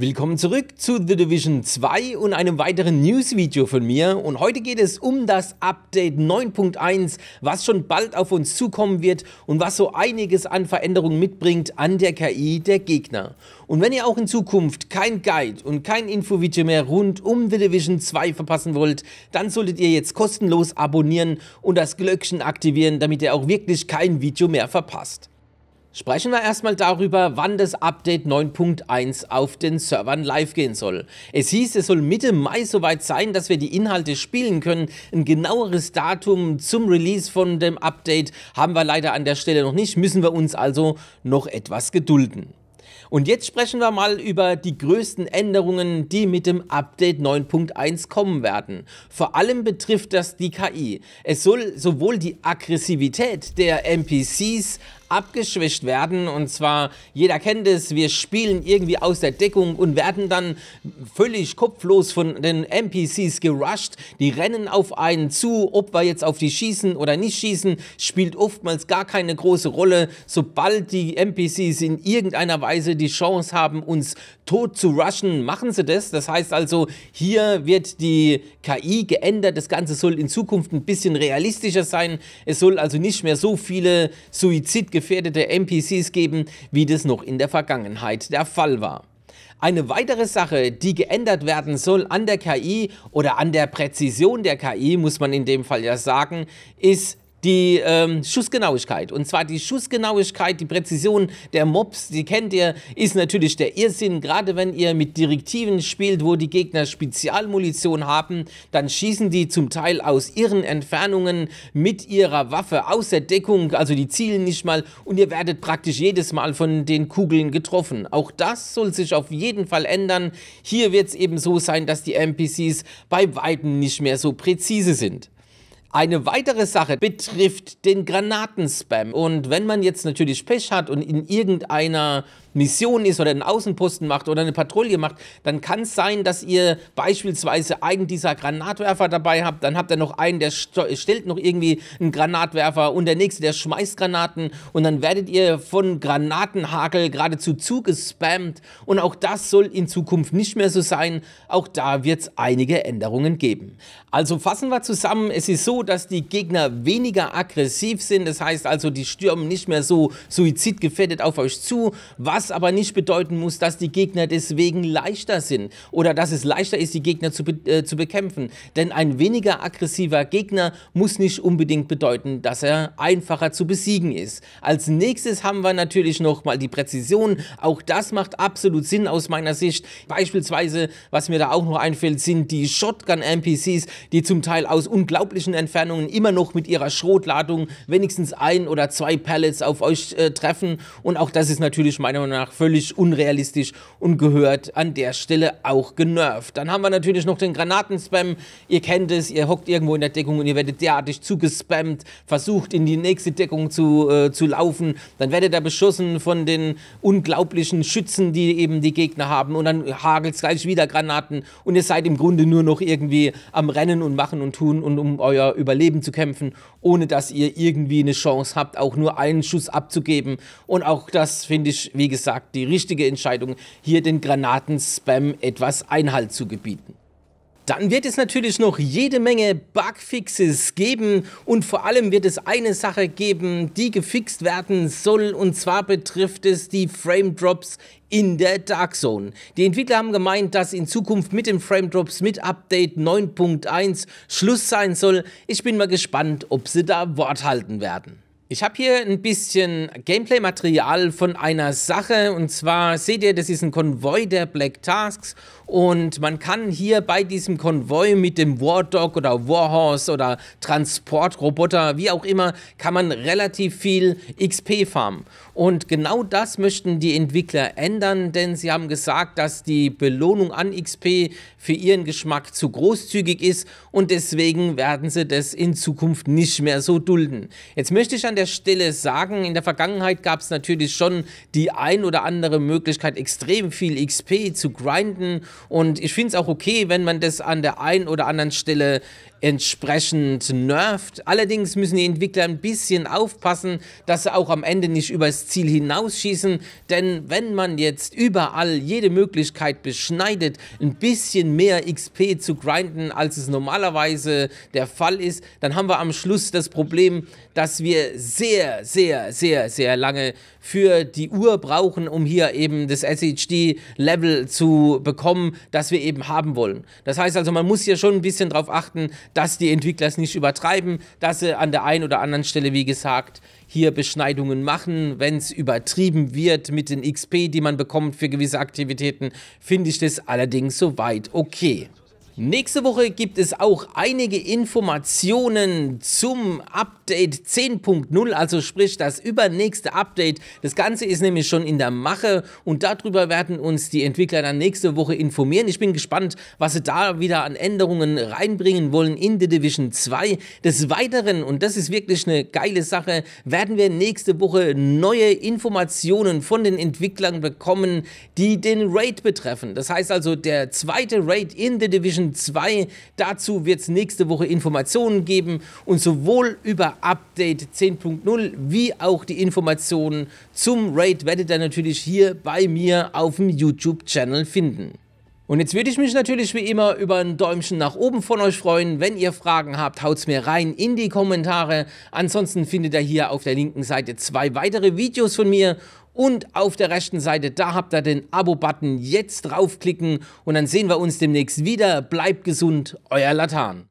Willkommen zurück zu The Division 2 und einem weiteren News-Video von mir und heute geht es um das Update 9.1, was schon bald auf uns zukommen wird und was so einiges an Veränderungen mitbringt an der KI der Gegner. Und wenn ihr auch in Zukunft kein Guide und kein Infovideo mehr rund um The Division 2 verpassen wollt, dann solltet ihr jetzt kostenlos abonnieren und das Glöckchen aktivieren, damit ihr auch wirklich kein Video mehr verpasst. Sprechen wir erstmal darüber, wann das Update 9.1 auf den Servern live gehen soll. Es hieß, es soll Mitte Mai soweit sein, dass wir die Inhalte spielen können. Ein genaueres Datum zum Release von dem Update haben wir leider an der Stelle noch nicht, müssen wir uns also noch etwas gedulden. Und jetzt sprechen wir mal über die größten Änderungen, die mit dem Update 9.1 kommen werden. Vor allem betrifft das die KI. Es soll sowohl die Aggressivität der NPCs abgeschwächt werden. Und zwar, jeder kennt es, wir spielen irgendwie aus der Deckung und werden dann völlig kopflos von den NPCs gerusht. Die rennen auf einen zu, ob wir jetzt auf die schießen oder nicht schießen, spielt oftmals gar keine große Rolle. Sobald die NPCs in irgendeiner Weise die Chance haben, uns tot zu rushen, machen sie das. Das heißt also, hier wird die KI geändert. Das Ganze soll in Zukunft ein bisschen realistischer sein. Es soll also nicht mehr so viele Suizidgefahren gefährdete NPCs geben, wie das noch in der Vergangenheit der Fall war. Eine weitere Sache, die geändert werden soll an der KI oder an der Präzision der KI, muss man in dem Fall ja sagen, ist die ähm, Schussgenauigkeit. Und zwar die Schussgenauigkeit, die Präzision der Mobs, die kennt ihr, ist natürlich der Irrsinn. Gerade wenn ihr mit Direktiven spielt, wo die Gegner Spezialmunition haben, dann schießen die zum Teil aus ihren Entfernungen mit ihrer Waffe außer Deckung, also die zielen nicht mal und ihr werdet praktisch jedes Mal von den Kugeln getroffen. Auch das soll sich auf jeden Fall ändern. Hier wird es eben so sein, dass die NPCs bei weitem nicht mehr so präzise sind. Eine weitere Sache betrifft den Granatenspam. Und wenn man jetzt natürlich Pech hat und in irgendeiner Mission ist oder einen Außenposten macht oder eine Patrouille macht, dann kann es sein, dass ihr beispielsweise einen dieser Granatwerfer dabei habt, dann habt ihr noch einen, der stellt noch irgendwie einen Granatwerfer und der nächste, der schmeißt Granaten und dann werdet ihr von Granatenhakel geradezu zugespammt und auch das soll in Zukunft nicht mehr so sein. Auch da wird es einige Änderungen geben. Also fassen wir zusammen, es ist so, dass die Gegner weniger aggressiv sind, das heißt also, die stürmen nicht mehr so suizidgefährdet auf euch zu, was aber nicht bedeuten muss, dass die Gegner deswegen leichter sind oder dass es leichter ist, die Gegner zu, äh, zu bekämpfen. Denn ein weniger aggressiver Gegner muss nicht unbedingt bedeuten, dass er einfacher zu besiegen ist. Als nächstes haben wir natürlich nochmal die Präzision. Auch das macht absolut Sinn aus meiner Sicht. Beispielsweise, was mir da auch noch einfällt, sind die Shotgun-NPCs, die zum Teil aus unglaublichen Entfernungen immer noch mit ihrer Schrotladung wenigstens ein oder zwei Pallets auf euch äh, treffen. Und auch das ist natürlich meiner Meinung Meinung nach völlig unrealistisch und gehört an der Stelle auch genervt. Dann haben wir natürlich noch den Granatenspam. Ihr kennt es, ihr hockt irgendwo in der Deckung und ihr werdet derartig zugespammt, versucht in die nächste Deckung zu, äh, zu laufen. Dann werdet ihr beschossen von den unglaublichen Schützen, die eben die Gegner haben. Und dann hagelt es gleich wieder Granaten und ihr seid im Grunde nur noch irgendwie am Rennen und Machen und Tun und um euer Überleben zu kämpfen ohne dass ihr irgendwie eine Chance habt, auch nur einen Schuss abzugeben. Und auch das finde ich, wie gesagt, die richtige Entscheidung, hier den Granatenspam etwas Einhalt zu gebieten. Dann wird es natürlich noch jede Menge Bugfixes geben und vor allem wird es eine Sache geben, die gefixt werden soll und zwar betrifft es die Frame Drops in der Dark Zone. Die Entwickler haben gemeint, dass in Zukunft mit den Frame Drops mit Update 9.1 Schluss sein soll. Ich bin mal gespannt, ob sie da Wort halten werden. Ich habe hier ein bisschen Gameplay-Material von einer Sache und zwar seht ihr, das ist ein Konvoi der Black Tasks und man kann hier bei diesem Konvoi mit dem War Dog oder Warhorse oder Transportroboter, wie auch immer, kann man relativ viel XP farmen. Und genau das möchten die Entwickler ändern, denn sie haben gesagt, dass die Belohnung an XP für ihren Geschmack zu großzügig ist und deswegen werden sie das in Zukunft nicht mehr so dulden. Jetzt möchte ich an der Stille sagen, in der Vergangenheit gab es natürlich schon die ein oder andere Möglichkeit, extrem viel XP zu grinden. Und ich finde es auch okay, wenn man das an der einen oder anderen Stelle entsprechend nervt. Allerdings müssen die Entwickler ein bisschen aufpassen, dass sie auch am Ende nicht übers Ziel hinausschießen, denn wenn man jetzt überall jede Möglichkeit beschneidet, ein bisschen mehr XP zu grinden, als es normalerweise der Fall ist, dann haben wir am Schluss das Problem, dass wir sehr, sehr, sehr, sehr lange für die Uhr brauchen, um hier eben das SHD-Level zu bekommen, das wir eben haben wollen. Das heißt also, man muss hier schon ein bisschen drauf achten, dass die Entwickler es nicht übertreiben, dass sie an der einen oder anderen Stelle, wie gesagt, hier Beschneidungen machen. Wenn es übertrieben wird mit den XP, die man bekommt für gewisse Aktivitäten, finde ich das allerdings soweit okay. Nächste Woche gibt es auch einige Informationen zum Update Update 10.0, also sprich das übernächste Update. Das Ganze ist nämlich schon in der Mache und darüber werden uns die Entwickler dann nächste Woche informieren. Ich bin gespannt, was sie da wieder an Änderungen reinbringen wollen in The Division 2. Des Weiteren, und das ist wirklich eine geile Sache, werden wir nächste Woche neue Informationen von den Entwicklern bekommen, die den Raid betreffen. Das heißt also, der zweite Raid in The Division 2, dazu wird es nächste Woche Informationen geben und sowohl über Update 10.0 wie auch die Informationen zum Raid werdet ihr natürlich hier bei mir auf dem YouTube-Channel finden. Und jetzt würde ich mich natürlich wie immer über ein Däumchen nach oben von euch freuen. Wenn ihr Fragen habt, haut es mir rein in die Kommentare. Ansonsten findet ihr hier auf der linken Seite zwei weitere Videos von mir und auf der rechten Seite, da habt ihr den Abo-Button. Jetzt draufklicken und dann sehen wir uns demnächst wieder. Bleibt gesund, euer Latan.